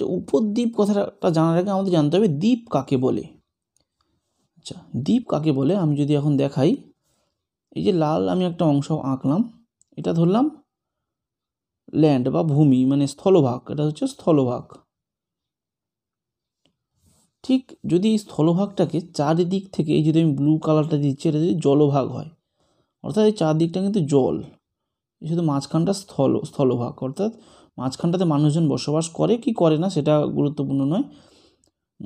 আচ্ছা উপদ্বীপ কথাটা জানার আগে আমাদের জানতে হবে দ্বীপ কাকে বলে আচ্ছা দ্বীপ কাকে বলে আমি যদি এখন দেখাই এই যে লাল আমি একটা অংশ আঁকলাম এটা ধরলাম ল্যান্ড বা ভূমি মানে স্থলভাগ এটা হচ্ছে স্থলভাগ ঠিক যদি এই স্থলভাগটাকে চারিদিক থেকে এই যদি আমি ব্লু কালারটা দিচ্ছি এটা যদি জলভাগ হয় অর্থাৎ এই চারদিকটা কিন্তু জল শুধু মাঝখানটা স্থল স্থলভাগ অর্থাৎ মাঝখানটাতে মানুষজন বসবাস করে কি করে না সেটা গুরুত্বপূর্ণ নয়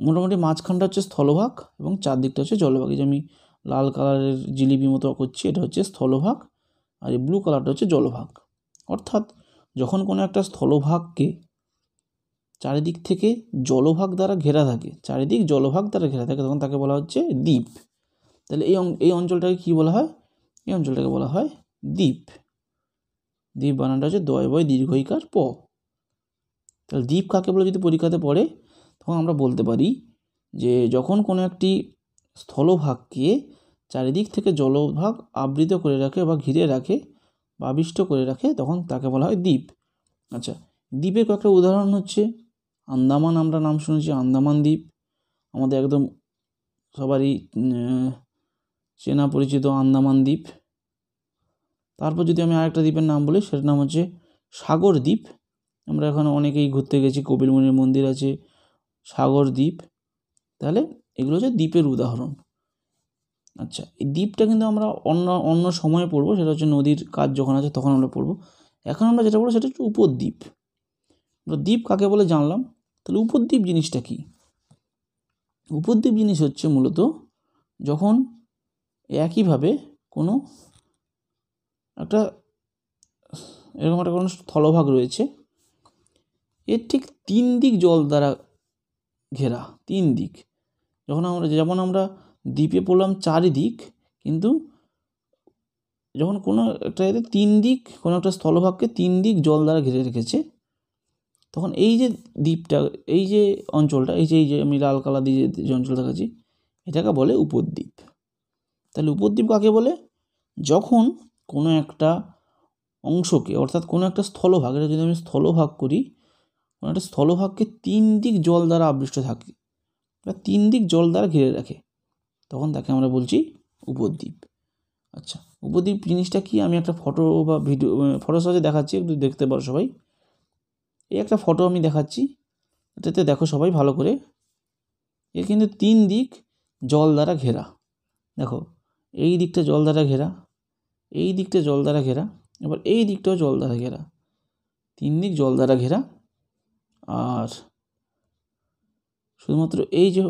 মোটামুটি মাঝখানটা হচ্ছে স্থলভাগ এবং চারদিকটা হচ্ছে জলভাগ এই যে আমি লাল কালারের জিলিপি মতো করছি এটা হচ্ছে স্থলভাগ আর এই ব্লু কালারটা হচ্ছে জলভাগ অর্থাৎ যখন কোনো একটা স্থলভাগকে চারিদিক থেকে জলভাগ দ্বারা ঘেরা থাকে চারিদিক জলভাগ দ্বারা ঘেরা থাকে তখন তাকে বলা হচ্ছে দ্বীপ তাহলে এই এই অঞ্চলটাকে কী বলা হয় এই অঞ্চলটাকে বলা হয় দ্বীপ দ্বীপ বানানটা হচ্ছে দয় বয় দীর্ঘইকার প তাহলে দ্বীপ কাকে বলে যদি পরীক্ষাতে পড়ে তখন আমরা বলতে পারি যে যখন কোনো একটি স্থলভাগকে চারিদিক থেকে জলভাগ আবৃত করে রাখে বা ঘিরে রাখে বা আবিষ্ট করে রাখে তখন তাকে বলা হয় দ্বীপ আচ্ছা দ্বীপের কয়েকটা উদাহরণ হচ্ছে আন্দামান আমরা নাম শুনেছি আন্দামান দ্বীপ আমাদের একদম সবারই চেনা পরিচিত আন্দামান দ্বীপ তারপর যদি আমি আরেকটা দ্বীপের নাম বলি সেটার নাম হচ্ছে সাগর দ্বীপ আমরা এখন অনেকেই ঘুরতে গেছি মুনির মন্দির আছে সাগর দ্বীপ তাহলে এগুলো হচ্ছে দ্বীপের উদাহরণ আচ্ছা এই দ্বীপটা কিন্তু আমরা অন্য অন্য সময়ে পড়বো সেটা হচ্ছে নদীর কাজ যখন আছে তখন আমরা পড়বো এখন আমরা যেটা পড়বো সেটা হচ্ছে উপদ্বীপ আমরা দ্বীপ কাকে বলে জানলাম তাহলে উপদ্বীপ জিনিসটা কী উপদ্বীপ জিনিস হচ্ছে মূলত যখন একইভাবে কোনো একটা এরকম একটা কোনো স্থলভাগ রয়েছে এর ঠিক তিন দিক জল দ্বারা ঘেরা তিন দিক যখন আমরা যেমন আমরা দ্বীপে পড়লাম চারিদিক কিন্তু যখন কোনো একটা তিন দিক কোনো একটা স্থলভাগকে তিন দিক জল দ্বারা ঘিরে রেখেছে তখন এই যে দ্বীপটা এই যে অঞ্চলটা এই যে এই যে আমি লাল কালা দিয়ে যে অঞ্চল দেখাচ্ছি এটাকে বলে উপদ্বীপ তাহলে উপদ্বীপ কাকে বলে যখন কোনো একটা অংশকে অর্থাৎ কোনো একটা স্থলভাগ এটা যদি আমি স্থলভাগ করি মানে একটা স্থলভাগকে তিন দিক জল দ্বারা আবৃষ্ট থাকে বা মানে তিন দিক জল দ্বারা ঘিরে রাখে তখন তাকে আমরা বলছি উপদ্বীপ আচ্ছা উপদ্বীপ জিনিসটা কি আমি একটা ফটো বা ভিডিও মানে ফটো সাজে দেখাচ্ছি একটু দেখতে পারো সবাই এই একটা ফটো আমি দেখাচ্ছি এটাতে দেখো সবাই ভালো করে এর কিন্তু তিন দিক জল দ্বারা ঘেরা দেখো এই দিকটা জল দ্বারা ঘেরা এই দিকটা জল দ্বারা ঘেরা এবার এই দিকটাও জল দ্বারা ঘেরা তিন দিক জল দ্বারা ঘেরা আর শুধুমাত্র এই যে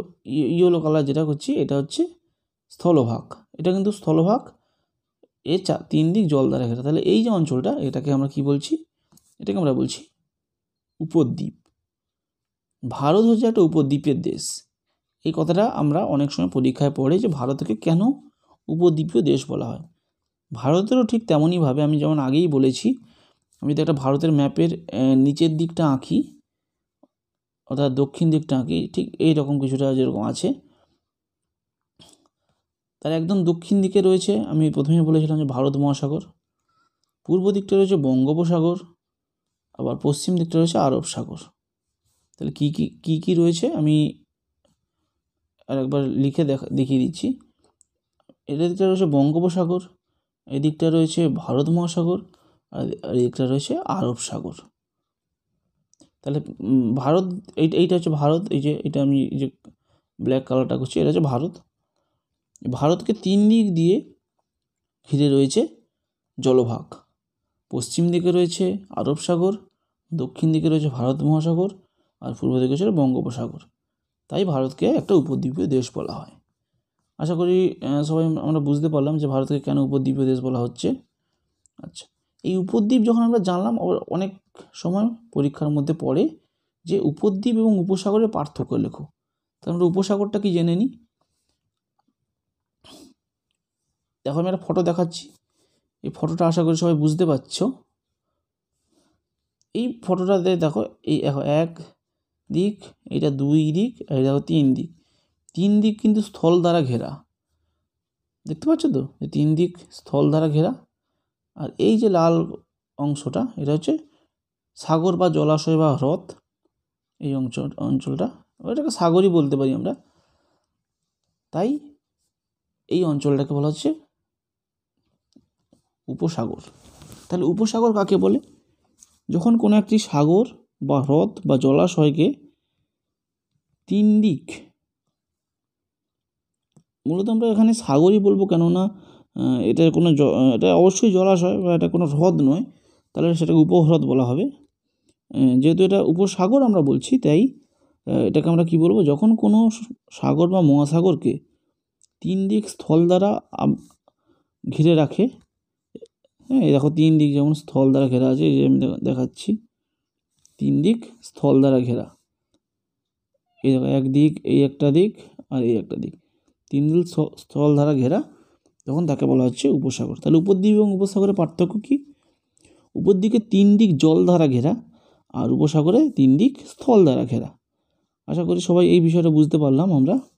ইয়েলো কালার যেটা করছি এটা হচ্ছে স্থলভাগ এটা কিন্তু স্থলভাগ এ চা তিন দিক জল দ্বারা ঘেরা তাহলে এই যে অঞ্চলটা এটাকে আমরা কি বলছি এটাকে আমরা বলছি উপদ্বীপ ভারত হচ্ছে একটা উপদ্বীপের দেশ এই কথাটা আমরা অনেক সময় পরীক্ষায় পড়ে যে ভারতকে কেন উপদ্বীপীয় দেশ বলা হয় ভারতেরও ঠিক তেমনইভাবে আমি যেমন আগেই বলেছি আমি যদি একটা ভারতের ম্যাপের নিচের দিকটা আঁকি অর্থাৎ দক্ষিণ দিকটা আঁকি ঠিক এইরকম কিছুটা যেরকম আছে তার একদম দক্ষিণ দিকে রয়েছে আমি প্রথমেই বলেছিলাম যে ভারত মহাসাগর পূর্ব দিকটা রয়েছে বঙ্গোপসাগর আবার পশ্চিম দিকটা রয়েছে আরব সাগর তাহলে কী কী কী কী রয়েছে আমি আর একবার লিখে দেখা দেখিয়ে দিচ্ছি দিকটা রয়েছে বঙ্গোপসাগর এদিকটা রয়েছে ভারত মহাসাগর আর এদিকটা রয়েছে আরব সাগর তাহলে ভারত এইটা এইটা হচ্ছে ভারত এই যে এটা আমি এই যে ব্ল্যাক কালারটা করছি এটা হচ্ছে ভারত ভারতকে তিন দিক দিয়ে ঘিরে রয়েছে জলভাগ পশ্চিম দিকে রয়েছে আরব সাগর দক্ষিণ দিকে রয়েছে ভারত মহাসাগর আর পূর্ব দিকে রয়েছে বঙ্গোপসাগর তাই ভারতকে একটা উপদ্বীপীয় দেশ বলা হয় আশা করি সবাই আমরা বুঝতে পারলাম যে ভারতকে কেন উপদ্বীপীয় দেশ বলা হচ্ছে আচ্ছা এই উপদ্বীপ যখন আমরা জানলাম অনেক সময় পরীক্ষার মধ্যে পড়ে যে উপদ্বীপ এবং উপসাগরের পার্থক্য লেখো তো আমরা উপসাগরটা কি জেনে নিই দেখো আমি একটা ফটো দেখাচ্ছি এই ফটোটা আশা করি সবাই বুঝতে পারছ এই ফটোটাতে দেখো এই দেখো এক দিক এটা দুই দিক আর এটা তিন দিক তিন দিক কিন্তু স্থল দ্বারা ঘেরা দেখতে পাচ্ছ তো তিন দিক স্থল দ্বারা ঘেরা আর এই যে লাল অংশটা এটা হচ্ছে সাগর বা জলাশয় বা হ্রদ এই অংশ অঞ্চলটা এটাকে সাগরই বলতে পারি আমরা তাই এই অঞ্চলটাকে বলা হচ্ছে উপসাগর তাহলে উপসাগর কাকে বলে যখন কোনো একটি সাগর বা হ্রদ বা জলাশয়কে তিন দিক মূলত আমরা এখানে সাগরই বলবো কেননা এটা কোনো এটা অবশ্যই জলাশয় বা এটা কোনো হ্রদ নয় তাহলে সেটাকে উপহ্রদ বলা হবে যেহেতু এটা উপসাগর আমরা বলছি তাই এটাকে আমরা কি বলবো যখন কোনো সাগর বা মহাসাগরকে তিন দিক স্থল দ্বারা ঘিরে রাখে হ্যাঁ দেখো তিন দিক যেমন স্থল দ্বারা ঘেরা আছে এই যে আমি দেখাচ্ছি তিন দিক স্থল দ্বারা ঘেরা এই দেখো একদিক এই একটা দিক আর এই একটা দিক তিন দিক স্থল দ্বারা ঘেরা তখন তাকে বলা হচ্ছে উপসাগর তাহলে উপদ্বীপ এবং উপসাগরের পার্থক্য কী উপদ্বীপে তিন দিক জল দ্বারা ঘেরা আর উপসাগরে তিন দিক স্থল দ্বারা ঘেরা আশা করি সবাই এই বিষয়টা বুঝতে পারলাম আমরা